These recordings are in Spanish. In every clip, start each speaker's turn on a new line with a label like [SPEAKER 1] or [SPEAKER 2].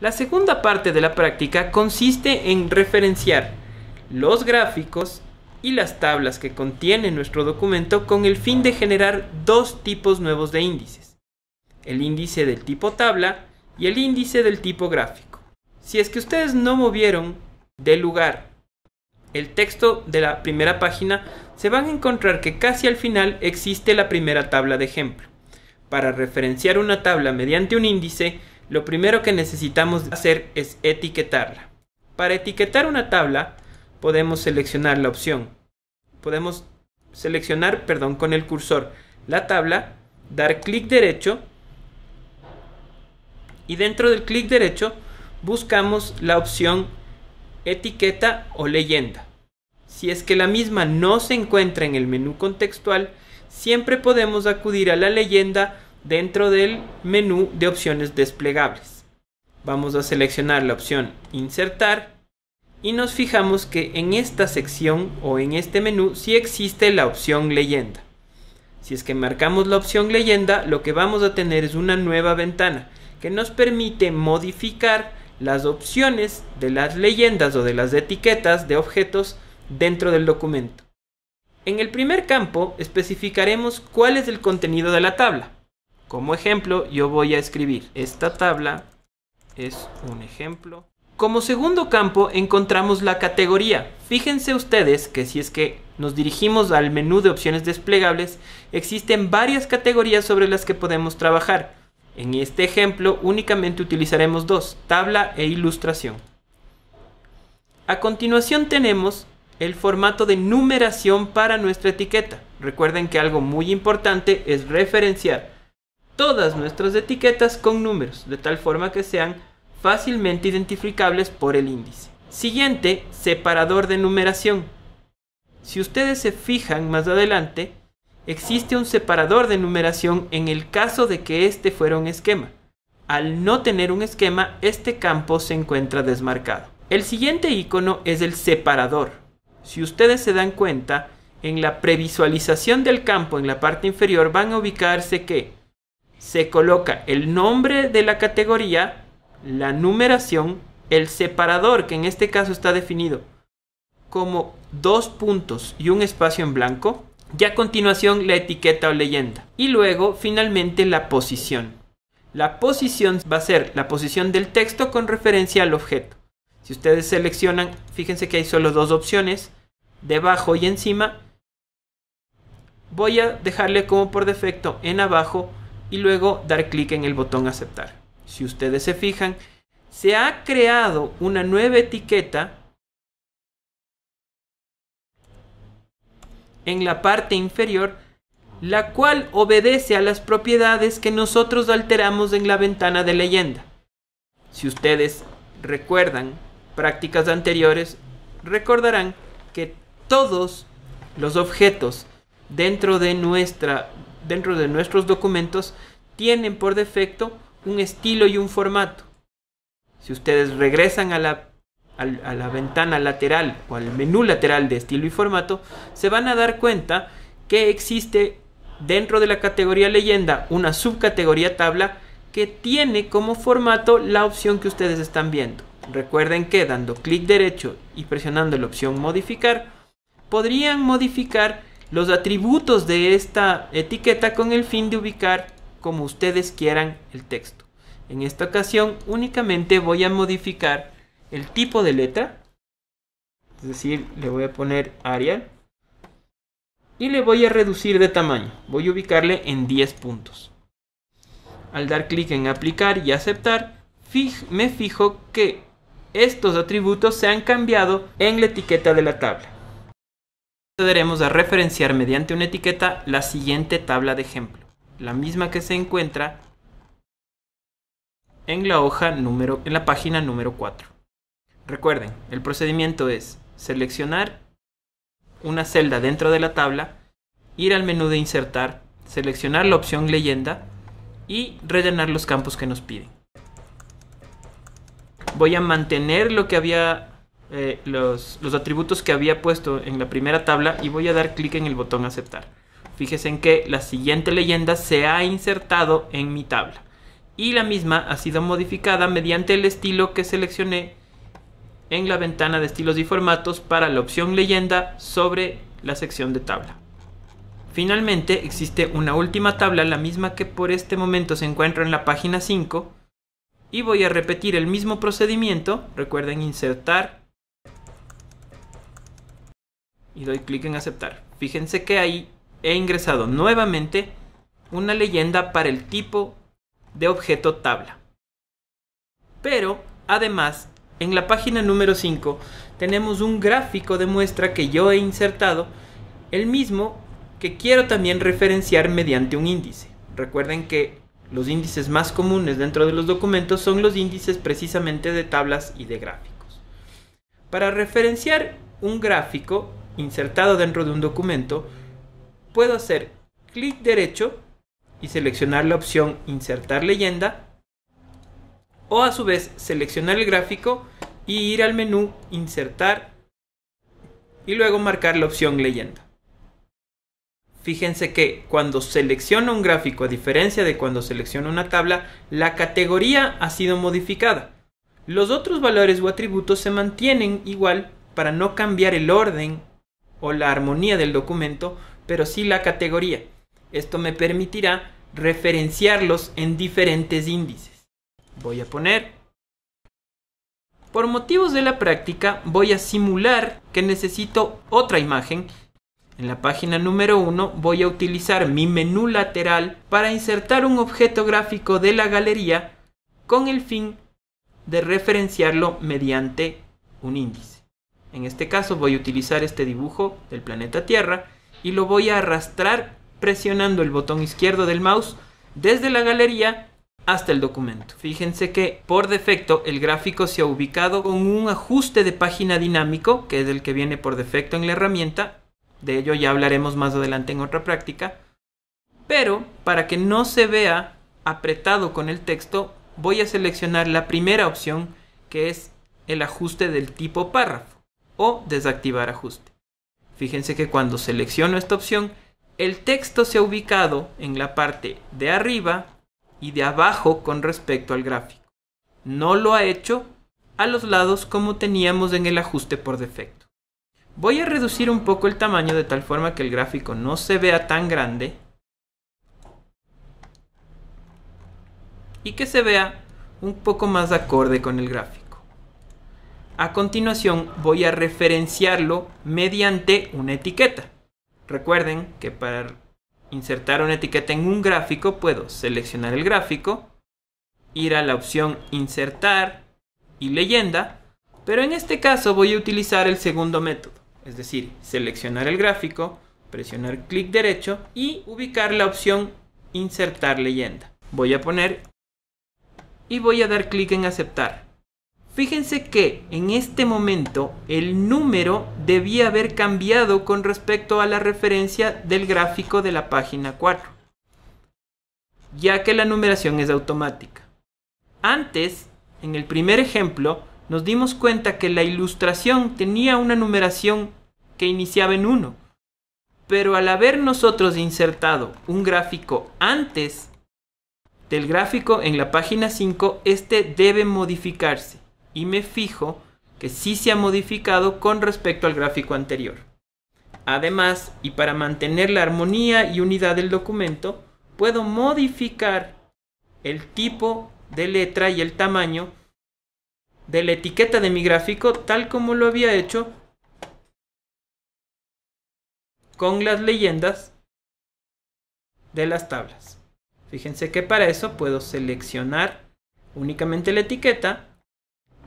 [SPEAKER 1] La segunda parte de la práctica consiste en referenciar los gráficos y las tablas que contiene nuestro documento con el fin de generar dos tipos nuevos de índices, el índice del tipo tabla y el índice del tipo gráfico. Si es que ustedes no movieron de lugar el texto de la primera página, se van a encontrar que casi al final existe la primera tabla de ejemplo. Para referenciar una tabla mediante un índice, lo primero que necesitamos hacer es etiquetarla. Para etiquetar una tabla podemos seleccionar la opción. Podemos seleccionar, perdón, con el cursor la tabla, dar clic derecho y dentro del clic derecho buscamos la opción etiqueta o leyenda. Si es que la misma no se encuentra en el menú contextual, siempre podemos acudir a la leyenda dentro del menú de opciones desplegables. Vamos a seleccionar la opción insertar y nos fijamos que en esta sección o en este menú sí existe la opción leyenda. Si es que marcamos la opción leyenda, lo que vamos a tener es una nueva ventana que nos permite modificar las opciones de las leyendas o de las etiquetas de objetos dentro del documento. En el primer campo especificaremos cuál es el contenido de la tabla. Como ejemplo, yo voy a escribir esta tabla es un ejemplo. Como segundo campo encontramos la categoría. Fíjense ustedes que si es que nos dirigimos al menú de opciones desplegables, existen varias categorías sobre las que podemos trabajar. En este ejemplo únicamente utilizaremos dos, tabla e ilustración. A continuación tenemos el formato de numeración para nuestra etiqueta. Recuerden que algo muy importante es referenciar todas nuestras etiquetas con números, de tal forma que sean fácilmente identificables por el índice. Siguiente, separador de numeración. Si ustedes se fijan más adelante, existe un separador de numeración en el caso de que este fuera un esquema. Al no tener un esquema, este campo se encuentra desmarcado. El siguiente icono es el separador. Si ustedes se dan cuenta, en la previsualización del campo en la parte inferior van a ubicarse que se coloca el nombre de la categoría, la numeración, el separador, que en este caso está definido como dos puntos y un espacio en blanco, y a continuación la etiqueta o leyenda, y luego finalmente la posición. La posición va a ser la posición del texto con referencia al objeto. Si ustedes seleccionan, fíjense que hay solo dos opciones, debajo y encima. Voy a dejarle como por defecto en abajo y luego dar clic en el botón aceptar. Si ustedes se fijan, se ha creado una nueva etiqueta en la parte inferior, la cual obedece a las propiedades que nosotros alteramos en la ventana de leyenda. Si ustedes recuerdan prácticas anteriores, recordarán que todos los objetos dentro de nuestra dentro de nuestros documentos tienen por defecto un estilo y un formato. Si ustedes regresan a la, a, la ventana lateral o al menú lateral de estilo y formato, se van a dar cuenta que existe dentro de la categoría leyenda una subcategoría tabla que tiene como formato la opción que ustedes están viendo. Recuerden que dando clic derecho y presionando la opción modificar, podrían modificar los atributos de esta etiqueta con el fin de ubicar como ustedes quieran el texto. En esta ocasión únicamente voy a modificar el tipo de letra, es decir, le voy a poner Arial y le voy a reducir de tamaño, voy a ubicarle en 10 puntos. Al dar clic en aplicar y aceptar, me fijo que estos atributos se han cambiado en la etiqueta de la tabla procederemos a referenciar mediante una etiqueta la siguiente tabla de ejemplo, la misma que se encuentra en la hoja número en la página número 4. Recuerden, el procedimiento es seleccionar una celda dentro de la tabla, ir al menú de insertar, seleccionar la opción leyenda y rellenar los campos que nos piden. Voy a mantener lo que había eh, los, los atributos que había puesto en la primera tabla y voy a dar clic en el botón aceptar. Fíjense en que la siguiente leyenda se ha insertado en mi tabla y la misma ha sido modificada mediante el estilo que seleccioné en la ventana de estilos y formatos para la opción leyenda sobre la sección de tabla. Finalmente existe una última tabla, la misma que por este momento se encuentra en la página 5 y voy a repetir el mismo procedimiento, recuerden insertar y doy clic en aceptar. Fíjense que ahí he ingresado nuevamente una leyenda para el tipo de objeto tabla. Pero además, en la página número 5 tenemos un gráfico de muestra que yo he insertado, el mismo que quiero también referenciar mediante un índice. Recuerden que los índices más comunes dentro de los documentos son los índices precisamente de tablas y de gráficos. Para referenciar un gráfico insertado dentro de un documento, puedo hacer clic derecho y seleccionar la opción Insertar leyenda o a su vez seleccionar el gráfico y ir al menú Insertar y luego marcar la opción leyenda. Fíjense que cuando selecciono un gráfico, a diferencia de cuando selecciono una tabla, la categoría ha sido modificada. Los otros valores o atributos se mantienen igual para no cambiar el orden o la armonía del documento, pero sí la categoría. Esto me permitirá referenciarlos en diferentes índices. Voy a poner... Por motivos de la práctica voy a simular que necesito otra imagen. En la página número 1 voy a utilizar mi menú lateral para insertar un objeto gráfico de la galería con el fin de referenciarlo mediante un índice. En este caso voy a utilizar este dibujo del planeta Tierra y lo voy a arrastrar presionando el botón izquierdo del mouse desde la galería hasta el documento. Fíjense que por defecto el gráfico se ha ubicado con un ajuste de página dinámico, que es el que viene por defecto en la herramienta. De ello ya hablaremos más adelante en otra práctica. Pero para que no se vea apretado con el texto, voy a seleccionar la primera opción, que es el ajuste del tipo párrafo o desactivar ajuste. Fíjense que cuando selecciono esta opción, el texto se ha ubicado en la parte de arriba y de abajo con respecto al gráfico. No lo ha hecho a los lados como teníamos en el ajuste por defecto. Voy a reducir un poco el tamaño de tal forma que el gráfico no se vea tan grande y que se vea un poco más acorde con el gráfico. A continuación voy a referenciarlo mediante una etiqueta. Recuerden que para insertar una etiqueta en un gráfico puedo seleccionar el gráfico, ir a la opción insertar y leyenda, pero en este caso voy a utilizar el segundo método, es decir, seleccionar el gráfico, presionar clic derecho y ubicar la opción insertar leyenda. Voy a poner y voy a dar clic en aceptar. Fíjense que en este momento el número debía haber cambiado con respecto a la referencia del gráfico de la página 4, ya que la numeración es automática. Antes, en el primer ejemplo, nos dimos cuenta que la ilustración tenía una numeración que iniciaba en 1, pero al haber nosotros insertado un gráfico antes del gráfico en la página 5, este debe modificarse y me fijo que sí se ha modificado con respecto al gráfico anterior. Además, y para mantener la armonía y unidad del documento, puedo modificar el tipo de letra y el tamaño de la etiqueta de mi gráfico tal como lo había hecho con las leyendas de las tablas. Fíjense que para eso puedo seleccionar únicamente la etiqueta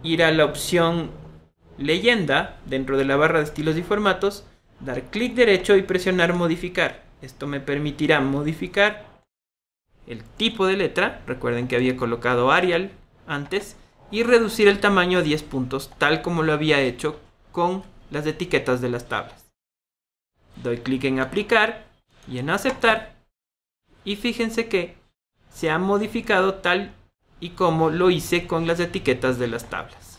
[SPEAKER 1] ir a la opción leyenda dentro de la barra de estilos y formatos, dar clic derecho y presionar modificar. Esto me permitirá modificar el tipo de letra, recuerden que había colocado Arial antes, y reducir el tamaño a 10 puntos, tal como lo había hecho con las etiquetas de las tablas. Doy clic en aplicar y en aceptar, y fíjense que se ha modificado tal y cómo lo hice con las etiquetas de las tablas.